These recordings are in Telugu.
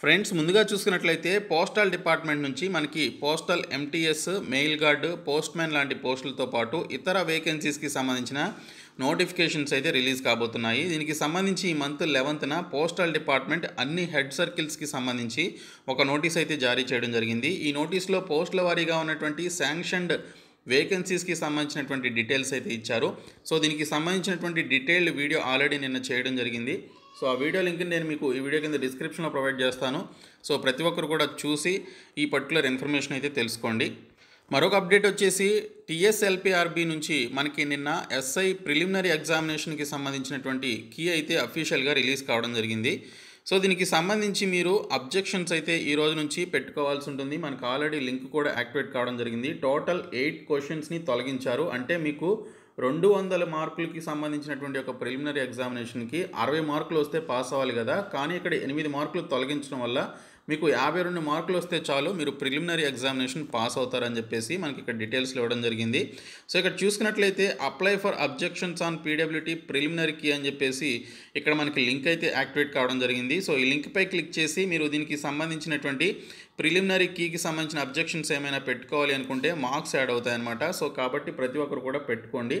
ఫ్రెండ్స్ ముందుగా చూసుకున్నట్లయితే పోస్టల్ డిపార్ట్మెంట్ నుంచి మనకి postal MTS mail guard postmen లాంటి పోస్టులతో పాటు ఇతర వేకెన్సీస్కి సంబంధించిన నోటిఫికేషన్స్ అయితే రిలీజ్ కాబోతున్నాయి దీనికి సంబంధించి ఈ మంత్ లెవెంత్న పోస్టల్ డిపార్ట్మెంట్ అన్ని హెడ్ సర్కిల్స్కి సంబంధించి ఒక నోటీస్ అయితే జారీ చేయడం జరిగింది ఈ నోటీస్లో పోస్టుల వారీగా ఉన్నటువంటి శాంక్షన్డ్ వేకెన్సీస్కి సంబంధించినటువంటి డీటెయిల్స్ అయితే ఇచ్చారు సో దీనికి సంబంధించినటువంటి డీటెయిల్డ్ వీడియో ఆల్రెడీ నిన్న చేయడం జరిగింది సో ఆ వీడియో లింక్ని నేను మీకు ఈ వీడియో కింద డిస్క్రిప్షన్లో ప్రొవైడ్ చేస్తాను సో ప్రతి ఒక్కరు కూడా చూసి ఈ పర్టికులర్ ఇన్ఫర్మేషన్ అయితే తెలుసుకోండి మరొక అప్డేట్ వచ్చేసి టీఎస్ఎల్పిఆర్బి నుంచి మనకి నిన్న ఎస్ఐ ప్రిలిమినరీ ఎగ్జామినేషన్కి సంబంధించినటువంటి కీ అయితే అఫీషియల్గా రిలీజ్ కావడం జరిగింది సో దీనికి సంబంధించి మీరు అబ్జెక్షన్స్ అయితే ఈ రోజు నుంచి పెట్టుకోవాల్సి ఉంటుంది మనకు ఆల్రెడీ లింక్ కూడా యాక్టివేట్ కావడం జరిగింది టోటల్ ఎయిట్ క్వశ్చన్స్ని తొలగించారు అంటే మీకు రెండు వందల మార్కులకి సంబంధించినటువంటి ఒక ప్రిలిమినరీ ఎగ్జామినేషన్కి అరవై మార్కులు వస్తే పాస్ అవ్వాలి కదా కానీ ఇక్కడ ఎనిమిది మార్కులు తొలగించడం వల్ల మీకు యాభై రెండు మార్కులు వస్తే చాలు మీరు ప్రిలిమినరీ ఎగ్జామినేషన్ పాస్ అవుతారని చెప్పేసి మనకి ఇక్కడ డీటెయిల్స్ ఇవ్వడం జరిగింది సో ఇక్కడ చూసుకున్నట్లయితే apply for objections on PWT ప్రిలిమినరీకి అని చెప్పేసి ఇక్కడ మనకి లింక్ అయితే యాక్టివేట్ కావడం జరిగింది సో ఈ లింక్పై క్లిక్ చేసి మీరు దీనికి సంబంధించినటువంటి ప్రిలిమినరీ కీకి సంబంధించిన అబ్జెక్షన్స్ ఏమైనా పెట్టుకోవాలి అనుకుంటే మార్క్స్ యాడ్ అవుతాయి అనమాట సో కాబట్టి ప్రతి ఒక్కరు కూడా పెట్టుకోండి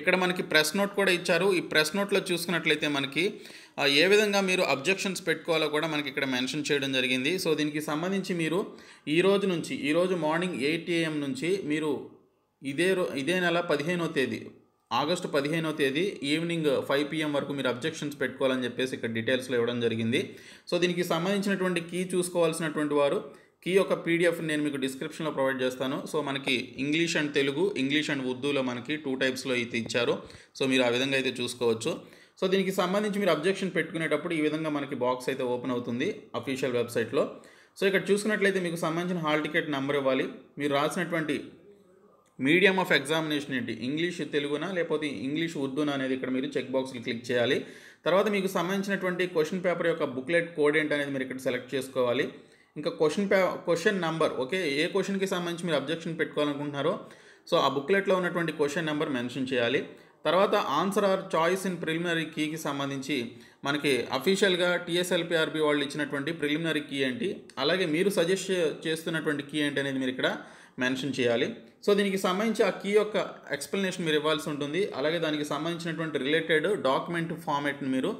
ఇక్కడ మనకి ప్రెస్ నోట్ కూడా ఇచ్చారు ఈ ప్రెస్ నోట్లో చూసుకున్నట్లయితే మనకి ఏ విధంగా మీరు అబ్జెక్షన్స్ పెట్టుకోవాలో కూడా మనకి ఇక్కడ మెన్షన్ చేయడం జరిగింది సో దీనికి సంబంధించి మీరు ఈ రోజు నుంచి ఈరోజు మార్నింగ్ ఎయిట్ ఏఎం నుంచి మీరు ఇదే రో ఇదే నెల పదిహేనో తేదీ ఆగస్టు పదిహేనో తేదీ ఈవినింగ్ ఫైవ్ పిఎం వరకు మీరు అబ్జెక్షన్స్ పెట్టుకోవాలని చెప్పేసి ఇక్కడ డీటెయిల్స్లో ఇవ్వడం జరిగింది సో దీనికి సంబంధించినటువంటి కీ చూసుకోవాల్సినటువంటి వారు కీ యొక్క పీడిఎఫ్ నేను మీకు డిస్క్రిప్షన్లో ప్రొవైడ్ చేస్తాను సో మనకి English and Telugu English and ఉర్దూలో మనకి టూ టైప్స్లో అయితే ఇచ్చారు సో మీరు ఆ విధంగా అయితే చూసుకోవచ్చు సో దీనికి సంబంధించి మీరు అబ్జెక్షన్ పెట్టుకునేటప్పుడు ఈ విధంగా మనకి బాక్స్ అయితే ఓపెన్ అవుతుంది అఫీషియల్ వెబ్సైట్లో సో ఇక్కడ చూసుకున్నట్లయితే మీకు సంబంధించిన హాల్ టికెట్ నెంబర్ ఇవ్వాలి మీరు రాసినటువంటి మీడియం ఆఫ్ ఎగ్జామినేషన్ ఏంటి ఇంగ్లీష్ తెలుగునా లేకపోతే ఇంగ్లీష్ ఉర్దూనా అనేది ఇక్కడ మీరు చెక్ బాక్స్లు క్లిక్ చేయాలి తర్వాత మీకు సంబంధించినటువంటి క్వశ్చన్ పేపర్ యొక్క బుక్లెట్ కోడ్ ఏంటనేది అనేది మీరు ఇక్కడ సెలెక్ట్ చేసుకోవాలి ఇంకా క్వశ్చన్ పే క్వశ్చన్ నెంబర్ ఓకే ఏ క్వశ్చన్కి సంబంధించి మీరు అబ్జెక్షన్ పెట్టుకోవాలనుకుంటున్నారో సో ఆ బుక్లెట్లో ఉన్నటువంటి క్వశ్చన్ నెంబర్ మెన్షన్ చేయాలి తర్వాత answer or choice in preliminary కీకి సంబంధించి మనకి అఫీషియల్గా టీఎస్ఎల్పిఆర్బి వాళ్ళు ఇచ్చినటువంటి ప్రిలిమినరీ కీ ఏంటి అలాగే మీరు సజెస్ట్ చేస్తున్నటువంటి కీ ఏంటి అనేది మీరు ఇక్కడ మెన్షన్ చేయాలి సో దీనికి సంబంధించి ఆ కీ యొక్క ఎక్స్ప్లెనేషన్ మీరు ఇవ్వాల్సి ఉంటుంది అలాగే దానికి సంబంధించినటువంటి రిలేటెడ్ డాక్యుమెంట్ ఫార్మేట్ని మీరు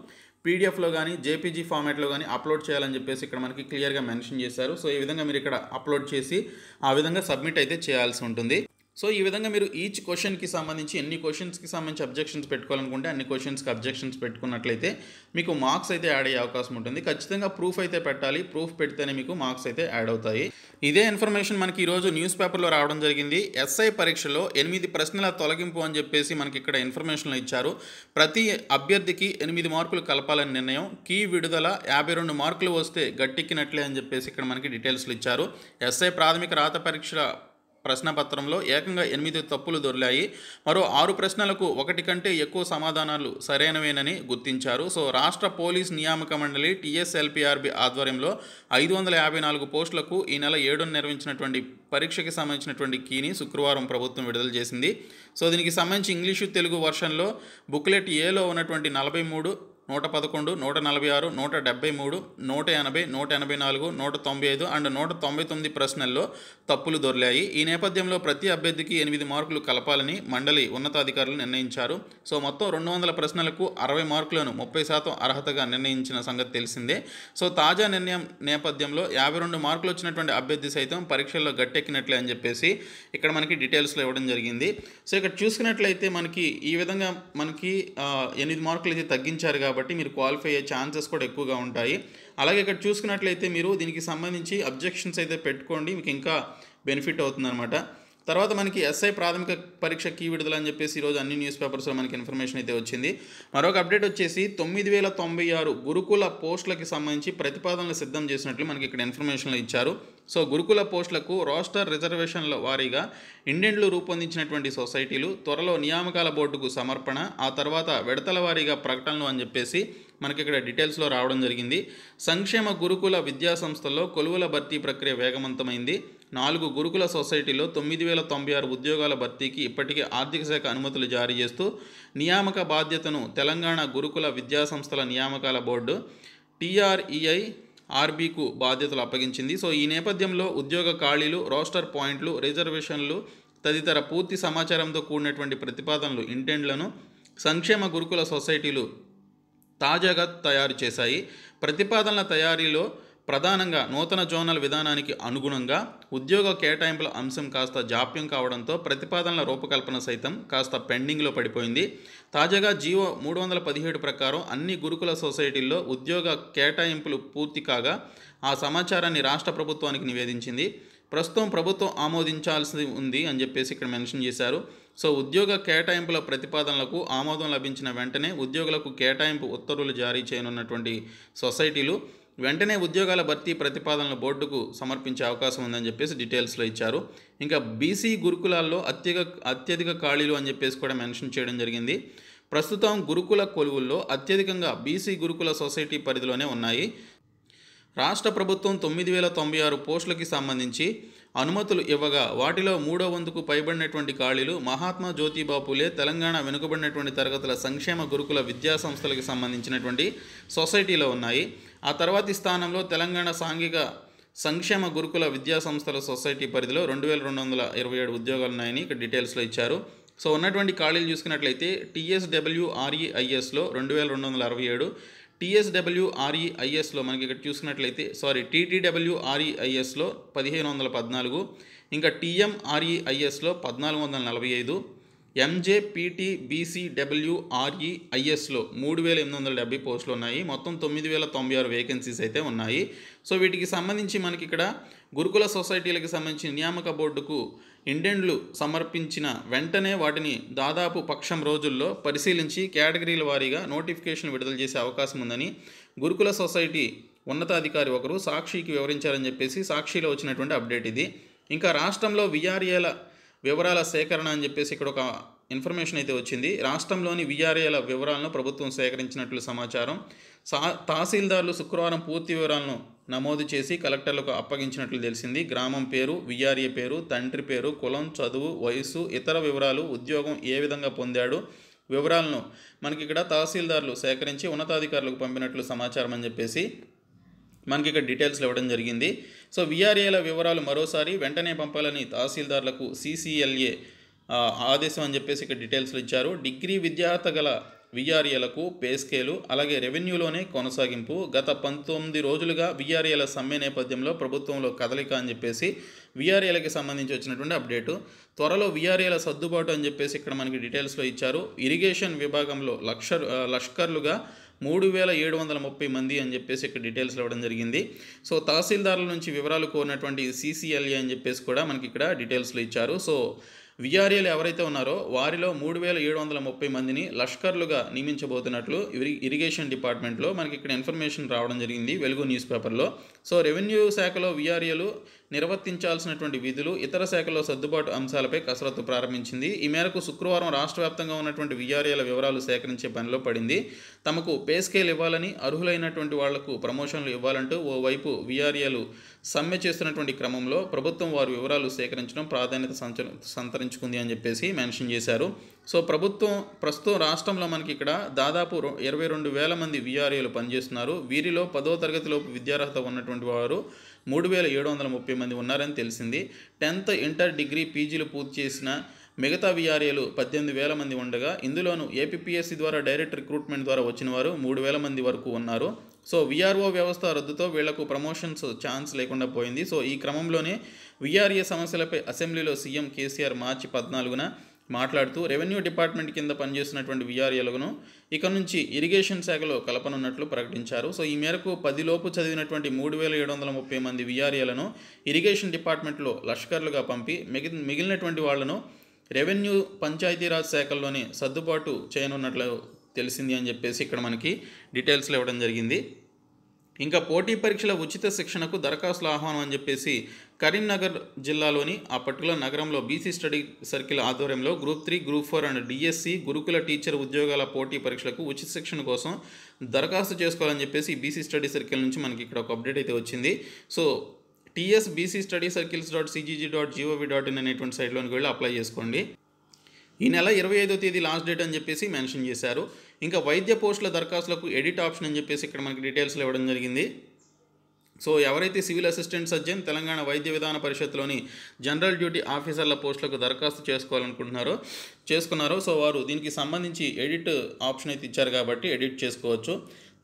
పీడిఎఫ్లో కానీ జేపీజీ ఫార్మాట్లో కానీ అప్లోడ్ చేయాలని చెప్పేసి ఇక్కడ మనకి క్లియర్గా మెన్షన్ చేశారు సో ఈ విధంగా మీరు ఇక్కడ అప్లోడ్ చేసి ఆ విధంగా సబ్మిట్ అయితే చేయాల్సి ఉంటుంది సో ఈ విధంగా మీరు ఈచ్ క్వశ్చన్కి సంబంధించి ఎన్ని క్వశ్చన్స్కి సంబంధించి అబ్జెక్షన్స్ పెట్టుకోవాలనుకుంటే అన్ని క్వశ్చన్స్కి అబ్జెక్షన్స్ పెట్టుకున్నట్లయితే మీకు మార్క్స్ అయితే యాడ్ అయ్యే అవకాశం ఉంటుంది ఖచ్చితంగా ప్రూఫ్ అయితే పెట్టాలి ప్రూఫ్ పెడితేనే మీకు మార్క్స్ అయితే యాడ్ అవుతాయి ఇదే ఇన్ఫర్మేషన్ మనకి ఈరోజు న్యూస్ పేపర్లో రావడం జరిగింది ఎస్ఐ పరీక్షలో ఎనిమిది ప్రశ్నల తొలగింపు అని చెప్పేసి మనకి ఇక్కడ ఇన్ఫర్మేషన్లు ఇచ్చారు ప్రతి అభ్యర్థికి ఎనిమిది మార్కులు కలపాలని నిర్ణయం కీ విడుదల యాభై రెండు మార్కులు వస్తే గట్టెక్కినట్లే అని చెప్పేసి ఇక్కడ మనకి డీటెయిల్స్లు ఇచ్చారు ఎస్ఐ ప్రాథమిక రాత పరీక్షల ప్రశ్నపత్రంలో ఏకంగా ఎనిమిది తప్పులు దొరిలాయి మరో ఆరు ప్రశ్నలకు ఒకటి కంటే ఎక్కువ సమాధానాలు సరైనవేనని గుర్తించారు సో రాష్ట్ర పోలీస్ నియామక మండలి టీఎస్ఎల్పిఆర్బి ఆధ్వర్యంలో ఐదు వందల యాభై నాలుగు పోస్టులకు ఈ నెల ఏడున నిర్వహించినటువంటి పరీక్షకి సంబంధించినటువంటి కీని శుక్రవారం ప్రభుత్వం విడుదల చేసింది సో దీనికి సంబంధించి ఇంగ్లీషు తెలుగు వర్షన్లో బుక్లెట్ ఏలో ఉన్నటువంటి నలభై మూడు నూట పదకొండు నూట నలభై ఆరు నూట డెబ్బై మూడు నూట ఎనభై నూట ఎనభై నాలుగు నూట తొంభై ఐదు అండ్ నూట తొంభై తొమ్మిది ప్రశ్నల్లో తప్పులు దొరిలాయి ఈ నేపథ్యంలో ప్రతి అభ్యర్థికి ఎనిమిది మార్కులు కలపాలని మండలి ఉన్నతాధికారులు నిర్ణయించారు సో మొత్తం రెండు వందల ప్రశ్నలకు అరవై మార్కులను ముప్పై శాతం అర్హతగా నిర్ణయించిన సంగతి తెలిసిందే సో తాజా నిర్ణయం నేపథ్యంలో యాభై రెండు మార్కులు వచ్చినటువంటి అభ్యర్థి సైతం పరీక్షల్లో గట్టెక్కినట్లే అని చెప్పేసి ఇక్కడ మనకి డీటెయిల్స్లో ఇవ్వడం జరిగింది సో ఇక్కడ చూసుకున్నట్లయితే మనకి ఈ విధంగా మనకి ఎనిమిది మార్కులు అయితే తగ్గించారు కాబట్టి కాబట్టి మీరు క్వాలిఫై అయ్యే ఛాన్సెస్ కూడా ఎక్కువగా ఉంటాయి అలాగే ఇక్కడ చూసుకున్నట్లయితే మీరు దీనికి సంబంధించి అబ్జెక్షన్స్ అయితే పెట్టుకోండి మీకు ఇంకా బెనిఫిట్ అవుతుందన్నమాట తర్వాత మనకి ఎస్ఐ ప్రాథమిక పరీక్ష కీ విడుదల అని చెప్పేసి ఈరోజు అన్ని న్యూస్ పేపర్స్లో మనకి ఇన్ఫర్మేషన్ అయితే వచ్చింది మరొక అప్డేట్ వచ్చేసి తొమ్మిది వేల తొంభై ఆరు గురుకుల పోస్టులకి సంబంధించి ప్రతిపాదనలు సిద్ధం చేసినట్లు మనకి ఇక్కడ ఇన్ఫర్మేషన్లు ఇచ్చారు సో గురుకుల పోస్టులకు రోస్టర్ రిజర్వేషన్ల వారీగా ఇండెంట్లు రూపొందించినటువంటి సొసైటీలు త్వరలో నియామకాల బోర్డుకు సమర్పణ ఆ తర్వాత విడతల వారీగా ప్రకటనలు అని చెప్పేసి మనకి ఇక్కడ డీటెయిల్స్లో రావడం జరిగింది సంక్షేమ గురుకుల విద్యా సంస్థల్లో కొలువుల భర్తీ ప్రక్రియ వేగవంతమైంది నాలుగు గురుకుల సొసైటీలో తొమ్మిది వేల తొంభై ఆరు ఉద్యోగాల భర్తీకి ఇప్పటికే ఆర్థిక శాఖ అనుమతులు జారీ చేస్తూ నియామక బాధ్యతను తెలంగాణ గురుకుల విద్యాసంస్థల నియామకాల బోర్డు టీఆర్ఈఐ ఆర్బీకు బాధ్యతలు అప్పగించింది సో ఈ నేపథ్యంలో ఉద్యోగ ఖాళీలు రోస్టర్ పాయింట్లు రిజర్వేషన్లు తదితర పూర్తి సమాచారంతో కూడినటువంటి ప్రతిపాదనలు ఇంటెండ్లను సంక్షేమ గురుకుల సొసైటీలు తాజాగా తయారు చేశాయి ప్రతిపాదనల తయారీలో ప్రధానంగా నూతన జోనల్ విధానానికి అనుగుణంగా ఉద్యోగ కేటాయింపుల అంశం కాస్త జాప్యం కావడంతో ప్రతిపాదనల రూపకల్పన సైతం కాస్త పెండింగ్లో పడిపోయింది తాజాగా జీవో మూడు వందల పదిహేడు ప్రకారం అన్ని గురుకుల సొసైటీల్లో ఉద్యోగ కేటాయింపులు పూర్తి కాగా ఆ సమాచారాన్ని రాష్ట్ర ప్రభుత్వానికి నివేదించింది ప్రస్తుతం ప్రభుత్వం ఆమోదించాల్సి ఉంది అని చెప్పేసి ఇక్కడ మెన్షన్ చేశారు సో ఉద్యోగ కేటాయింపుల ప్రతిపాదనలకు ఆమోదం లభించిన వెంటనే ఉద్యోగులకు కేటాయింపు ఉత్తర్వులు జారీ చేయనున్నటువంటి సొసైటీలు వెంటనే ఉద్యోగాల భర్తీ ప్రతిపాదనలు బోర్డుకు సమర్పించే అవకాశం ఉందని చెప్పేసి డీటెయిల్స్లో ఇచ్చారు ఇంకా బీసీ గురుకులాల్లో అత్యధిక అత్యధిక ఖాళీలు అని చెప్పేసి కూడా మెన్షన్ చేయడం జరిగింది ప్రస్తుతం గురుకుల కొలువుల్లో అత్యధికంగా బీసీ గురుకుల సొసైటీ పరిధిలోనే ఉన్నాయి రాష్ట్ర ప్రభుత్వం తొమ్మిది వేల తొంభై ఆరు పోస్టులకి సంబంధించి అనుమతులు ఇవ్వగా వాటిలో మూడో వంతుకు పైబడినటువంటి ఖాళీలు మహాత్మా జ్యోతిబా పూలే తెలంగాణ వెనుకబడినటువంటి తరగతుల సంక్షేమ గురుకుల విద్యా సంస్థలకు సంబంధించినటువంటి సొసైటీలో ఉన్నాయి ఆ తర్వాతి స్థానంలో తెలంగాణ సాంఘిక సంక్షేమ గురుకుల విద్యా సంస్థల సొసైటీ పరిధిలో రెండు వేల రెండు వందల ఇరవై ఏడు ఉద్యోగాలు ఉన్నాయని ఇక్కడ డీటెయిల్స్లో ఇచ్చారు సో ఉన్నటువంటి ఖాళీలు చూసుకున్నట్లయితే టీఎస్డబ్ల్యూఆర్ఈఐఎస్లో రెండు వేల రెండు వందల అరవై ఏడు టీఎస్డబ్ల్యూఆర్ఈఐఎస్లో e మనకి ఇక్కడ చూసినట్లయితే సారీ టీటీడబ్ల్యూఆర్ఈఐఎస్లో e పదిహేను వందల పద్నాలుగు ఇంకా టీఎంఆర్ఈఐఎస్లో e పద్నాలుగు వందల నలభై ఐదు ఎంజేపీటీబీసీడబ్ల్యూఆర్ఈఐఎస్లో మూడు వేల ఎనిమిది వందల డెబ్బై పోస్టులు ఉన్నాయి మొత్తం తొమ్మిది వేల తొంభై ఆరు వేకెన్సీస్ అయితే ఉన్నాయి సో వీటికి సంబంధించి మనకి ఇక్కడ గురుకుల సొసైటీలకు సంబంధించిన నియామక బోర్డుకు ఇండెండ్లు సమర్పించిన వెంటనే వాటిని దాదాపు పక్షం రోజుల్లో పరిశీలించి కేటగిరీల వారీగా నోటిఫికేషన్ విడుదల చేసే అవకాశం ఉందని గురుకుల సొసైటీ ఉన్నతాధికారి ఒకరు సాక్షికి వివరించారని చెప్పేసి సాక్షిలో వచ్చినటువంటి అప్డేట్ ఇది ఇంకా రాష్ట్రంలో విఆర్ఏల వివరాల సేకరణ అని చెప్పేసి ఇక్కడ ఒక ఇన్ఫర్మేషన్ అయితే వచ్చింది రాష్ట్రంలోని విఆర్ఏల వివరాలను ప్రభుత్వం సేకరించినట్లు సమాచారం సా తహసీల్దార్లు శుక్రవారం పూర్తి వివరాలను నమోదు చేసి కలెక్టర్లకు అప్పగించినట్లు తెలిసింది గ్రామం పేరు విఆర్ఏ పేరు తండ్రి పేరు కులం చదువు వయసు ఇతర వివరాలు ఉద్యోగం ఏ విధంగా పొందాడు వివరాలను మనకి ఇక్కడ తహసీల్దార్లు సేకరించి ఉన్నతాధికారులకు పంపినట్లు సమాచారం అని చెప్పేసి మనకి ఇక్కడ డీటెయిల్స్లు ఇవ్వడం జరిగింది సో విఆర్ఏల వివరాలు మరోసారి వెంటనే పంపాలని తహసీల్దార్లకు సీసీఎల్ఏ ఆదేశం అని చెప్పేసి ఇక్కడ డీటెయిల్స్లు ఇచ్చారు డిగ్రీ విద్యార్థ గల విఆర్ఏలకు పేస్కేలు అలాగే రెవెన్యూలోనే కొనసాగింపు గత పంతొమ్మిది రోజులుగా విఆర్ఏల సమ్మె నేపథ్యంలో ప్రభుత్వంలో కదలిక అని చెప్పేసి విఆర్ఏలకి సంబంధించి వచ్చినటువంటి అప్డేటు త్వరలో విఆర్ఏల సర్దుబాటు అని చెప్పేసి ఇక్కడ మనకి డీటెయిల్స్లో ఇచ్చారు ఇరిగేషన్ విభాగంలో లక్షర్ లష్కర్లుగా మూడు వేల ఏడు వందల ముప్పై మంది అని చెప్పేసి ఇక్కడ డీటెయిల్స్ ఇవ్వడం జరిగింది సో తహసీల్దారుల నుంచి వివరాలు కోరినటువంటి సీసీఎల్ఏ e అని చెప్పేసి కూడా మనకి ఇక్కడ డీటెయిల్స్లో ఇచ్చారు సో విఆర్ఏలు ఎవరైతే ఉన్నారో వారిలో మూడు వేల ఏడు వందల ముప్పై మందిని లష్కర్లుగా నియమించబోతున్నట్లు ఇరిగేషన్ డిపార్ట్మెంట్లో మనకి ఇక్కడ ఇన్ఫర్మేషన్ రావడం జరిగింది వెలుగు న్యూస్ పేపర్లో సో రెవెన్యూ శాఖలో విఆర్ఏలు నిర్వర్తించాల్సినటువంటి విధులు ఇతర శాఖలో సర్దుబాటు అంశాలపై కసరత్తు ప్రారంభించింది ఈ మేరకు శుక్రవారం రాష్ట్ర వ్యాప్తంగా ఉన్నటువంటి విఆర్ఏల వివరాలు సేకరించే పనిలో పడింది తమకు పే స్కేల్ ఇవ్వాలని అర్హులైనటువంటి వాళ్లకు ప్రమోషన్లు ఇవ్వాలంటూ ఓవైపు విఆర్ఏలు సమ్మె చేస్తున్నటువంటి క్రమంలో ప్రభుత్వం వారి వివరాలు సేకరించడం ప్రాధాన్యత సంచ సంతరించింది ఉపయోగించుకుంది అని చెప్పేసి మెన్షన్ చేశారు సో ప్రభుత్వం ప్రస్తుతం రాష్ట్రంలో మనకి ఇక్కడ దాదాపు ఇరవై రెండు వేల మంది విఆర్ఏలు పనిచేస్తున్నారు వీరిలో పదో తరగతిలోపు విద్యార్హత ఉన్నటువంటి వారు మూడు వేల ఏడు వందల ముప్పై మంది ఉన్నారని తెలిసింది టెన్త్ ఇంటర్ డిగ్రీ పీజీలు పూర్తి చేసిన మిగతా విఆర్ఏలు పద్దెనిమిది వేల మంది ఉండగా ఇందులోనూ ఏపీఎస్సీ ద్వారా డైరెక్ట్ రిక్రూట్మెంట్ ద్వారా వచ్చిన వారు మూడు వేల మంది వరకు ఉన్నారు సో విఆర్ఓ వ్యవస్థ రద్దుతో వీళ్లకు ప్రమోషన్స్ ఛాన్స్ లేకుండా పోయింది సో ఈ క్రమంలోనే విఆర్ఏ e సమస్యలపై అసెంబ్లీలో సీఎం కేసీఆర్ మార్చి పద్నాలుగున మాట్లాడుతూ రెవెన్యూ డిపార్ట్మెంట్ కింద పనిచేస్తున్నటువంటి విఆర్ఏలను e ఇక నుంచి ఇరిగేషన్ శాఖలో కలపనున్నట్లు ప్రకటించారు సో ఈ మేరకు పదిలోపు చదివినటువంటి మూడు వేల ఏడు వందల ముప్పై మంది విఆర్ఏలను e ఇరిగేషన్ డిపార్ట్మెంట్లో లష్కర్లుగా పంపి మిగి మిగిలినటువంటి వాళ్లను రెవెన్యూ పంచాయతీరాజ్ శాఖల్లోనే సర్దుబాటు చేయనున్నట్లు తెలిసింది అని చెప్పేసి ఇక్కడ మనకి డీటెయిల్స్లో ఇవ్వడం జరిగింది ఇంకా పోటీ పరీక్షల ఉచిత శిక్షణకు దరఖాస్తుల ఆహ్వానం అని చెప్పేసి కరీంనగర్ జిల్లాలోని ఆ పర్టికులర్ నగరంలో బీసీ స్టడీ సర్కిల్ ఆధ్వర్యంలో group three group four and DSC గురుకుల టీచర్ ఉద్యోగాల పోటీ పరీక్షలకు ఉచిత శిక్షణ కోసం దరఖాస్తు చేసుకోవాలని చెప్పేసి బీసీ స్టడీ సర్కిల్ నుంచి మనకి ఇక్కడ ఒక అప్డేట్ అయితే వచ్చింది so TS BC study circles dot CGG dot gov dot in అనేటువంటి సైట్లోనికి వెళ్ళి అప్లై చేసుకోండి ఈ నెల ఇరవై ఐదో తేదీ లాస్ట్ డేట్ అని చెప్పేసి మెన్షన్ చేశారు ఇంకా వైద్య పోస్టుల దరఖాస్తులకు ఎడిట్ ఆప్షన్ అని చెప్పేసి ఇక్కడ మనకి డీటెయిల్స్లో ఇవ్వడం జరిగింది సో ఎవరైతే సివిల్ అసిస్టెంట్ సర్జన్ తెలంగాణ వైద్య విధాన పరిషత్లోని జనరల్ డ్యూటీ ఆఫీసర్ల పోస్టులకు దరఖాస్తు చేసుకోవాలనుకుంటున్నారో చేసుకున్నారో సో వారు దీనికి సంబంధించి ఎడిట్ ఆప్షన్ అయితే ఇచ్చారు కాబట్టి ఎడిట్ చేసుకోవచ్చు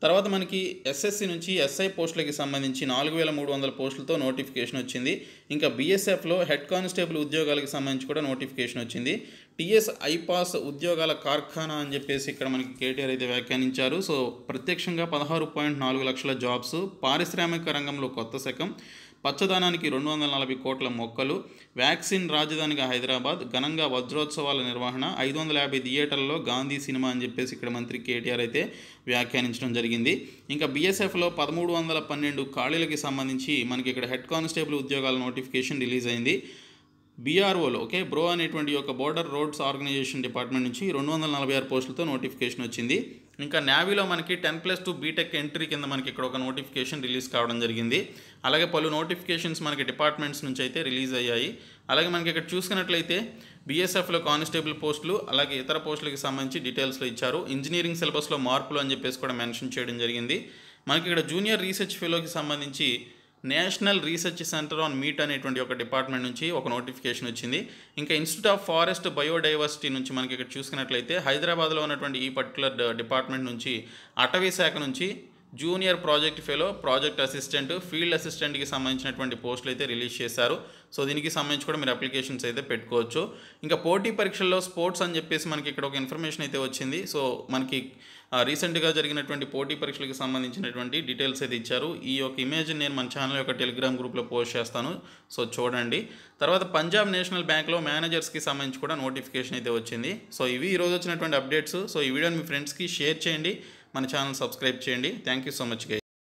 తర్వాత మనకి ఎస్ఎస్సి నుంచి ఎస్ఐ పోస్టులకి సంబంధించి నాలుగు వేల మూడు వందల పోస్టులతో నోటిఫికేషన్ వచ్చింది ఇంకా బీఎస్ఎఫ్లో హెడ్ కానిస్టేబుల్ ఉద్యోగాలకు సంబంధించి కూడా నోటిఫికేషన్ వచ్చింది టిఎస్ ఐపాస్ ఉద్యోగాల కార్ఖానా అని చెప్పేసి ఇక్కడ మనకి కేటీఆర్ అయితే వ్యాఖ్యానించారు సో ప్రత్యక్షంగా పదహారు పాయింట్ నాలుగు లక్షల జాబ్స్ పారిశ్రామిక రంగంలో కొత్త శకం పచ్చదనానికి రెండు వందల నలభై కోట్ల మొక్కలు వ్యాక్సిన్ రాజధానిగా హైదరాబాద్ ఘనంగా వజ్రోత్సవాల నిర్వహణ ఐదు వందల యాభై థియేటర్లలో గాంధీ సినిమా అని చెప్పేసి ఇక్కడ మంత్రి కేటీఆర్ అయితే వ్యాఖ్యానించడం జరిగింది ఇంకా బీఎస్ఎఫ్లో పదమూడు వందల పన్నెండు ఖాళీలకి సంబంధించి మనకి ఇక్కడ హెడ్ కానిస్టేబుల్ ఉద్యోగాల నోటిఫికేషన్ రిలీజ్ అయింది బీఆర్ఓలో ఓకే బ్రో అనేటువంటి యొక్క బోర్డర్ రోడ్స్ ఆర్గనైజేషన్ డిపార్ట్మెంట్ నుంచి రెండు వందల నలభై ఆరు పోస్టులతో నోటిఫికేషన్ వచ్చింది ఇంకా నావీలో మనకి ten plus two BTech entry కింద మనకి ఇక్కడ ఒక నోటిఫికేషన్ రిలీజ్ కావడం జరిగింది అలాగే పలు నోటిఫికేషన్స్ మనకి డిపార్ట్మెంట్స్ నుంచి అయితే రిలీజ్ అయ్యాయి అలాగే మనకి ఇక్కడ చూసుకున్నట్లయితే బీఎస్ఎఫ్లో కానిస్టేబుల్ పోస్టులు అలాగే ఇతర పోస్టులకు సంబంధించి డీటెయిల్స్లో ఇచ్చారు ఇంజనీరింగ్ సిలబస్లో మార్పులు అని చెప్పేసి కూడా మెన్షన్ చేయడం జరిగింది మనకి ఇక్కడ జూనియర్ రీసెర్చ్ ఫెలోకి సంబంధించి national research centre on meat అనేటువంటి ఒక డిపార్ట్మెంట్ నుంచి ఒక నోటిఫికేషన్ వచ్చింది ఇంకా ఇన్స్టిట్యూట్ ఆఫ్ ఫారెస్ట్ బయోడైవర్సిటీ నుంచి మనకి ఇక్కడ చూసుకున్నట్లయితే హైదరాబాద్లో ఉన్నటువంటి ఈ పర్టికులర్ డిపార్ట్మెంట్ నుంచి అటవీ శాఖ నుంచి junior project fellow project assistant field అసిస్టెంట్కి సంబంధించినటువంటి పోస్టులు అయితే రిలీజ్ చేశారు సో దీనికి సంబంధించి కూడా మీరు అప్లికేషన్స్ అయితే పెట్టుకోవచ్చు ఇంకా పోటీ పరీక్షల్లో స్పోర్ట్స్ అని చెప్పేసి మనకి ఇక్కడ ఒక ఇన్ఫర్మేషన్ అయితే వచ్చింది సో మనకి రీసెంట్గా జరిగినటువంటి పోటీ పరీక్షలకు సంబంధించినటువంటి డీటెయిల్స్ అయితే ఇచ్చారు ఈ యొక్క ఇమేజ్ నేను మన ఛానల్ యొక్క టెలిగ్రామ్ గ్రూప్లో పోస్ట్ చేస్తాను సో చూడండి తర్వాత పంజాబ్ నేషనల్ బ్యాంక్లో మేనేజర్స్కి సంబంధించి కూడా నోటిఫికేషన్ అయితే వచ్చింది సో ఇవి ఈరోజు వచ్చినటువంటి అప్డేట్స్ సో ఈ వీడియోని మీ ఫ్రెండ్స్కి షేర్ చేయండి మన ఛానల్ సబ్స్క్రైబ్ చేయండి thank you so much guy